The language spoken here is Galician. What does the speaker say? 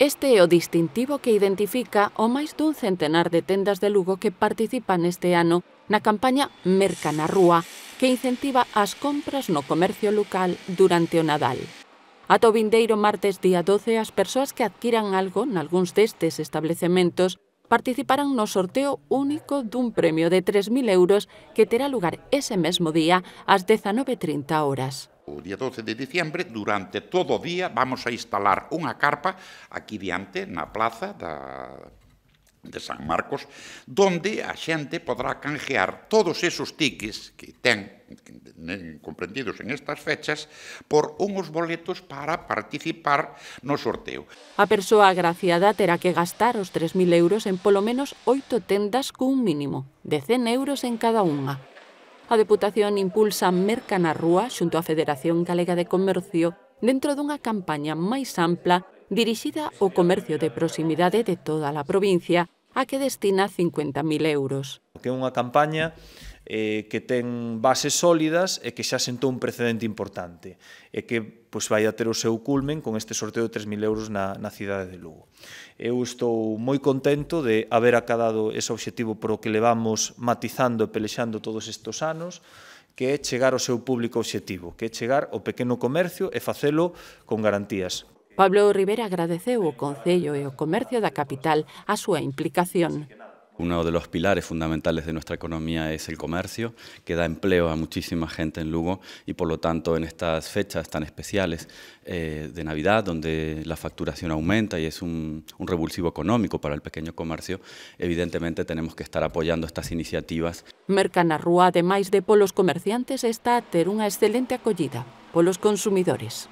Este é o distintivo que identifica o máis dun centenar de tendas de Lugo que participan este ano na campaña Merca na Rúa, que incentiva as compras no comercio local durante o Nadal. Ata o vindeiro martes día 12, as persoas que adquiran algo nalgúns destes establecementos participarán no sorteo único dun premio de 3.000 euros que terá lugar ese mesmo día ás 19.30 horas o día 12 de diciembre, durante todo o día vamos a instalar unha carpa aquí diante, na plaza da de San Marcos, donde a xente podrá canjear todos esos tiques que ten comprendidos en estas fechas por unhos boletos para participar no sorteo. A persoa agraciada terá que gastar os 3.000 euros en polo menos oito tendas cun mínimo de 100 euros en cada unha. A Deputación impulsa Merca na Rúa xunto á Federación Galega de Comercio dentro dunha campaña máis ampla dirixida ao comercio de proximidade de toda a provincia, a que destina 50.000 euros. Que é unha campaña eh, que ten bases sólidas e que xa sentou un precedente importante e que pois, vai a ter o seu culmen con este sorteo de 3.000 euros na, na cidade de Lugo. Eu estou moi contento de haber acadado ese obxectivo por o que levamos matizando e pelexando todos estes anos, que é chegar ao seu público obxectivo, que é chegar ao pequeno comercio e facelo con garantías. Pablo Rivera agradeceu o Concello e o Comercio da Capital a súa implicación. Uno de los pilares fundamentales de nuestra economía es el comercio, que da empleo a muchísima gente en Lugo y por lo tanto en estas fechas tan especiales eh, de Navidad, donde la facturación aumenta y es un, revulsivo económico para el pequeño comercio, evidentemente tenemos que estar apoyando estas iniciativas. mercana de además de polos comerciantes, está a tener una excelente acogida por los consumidores.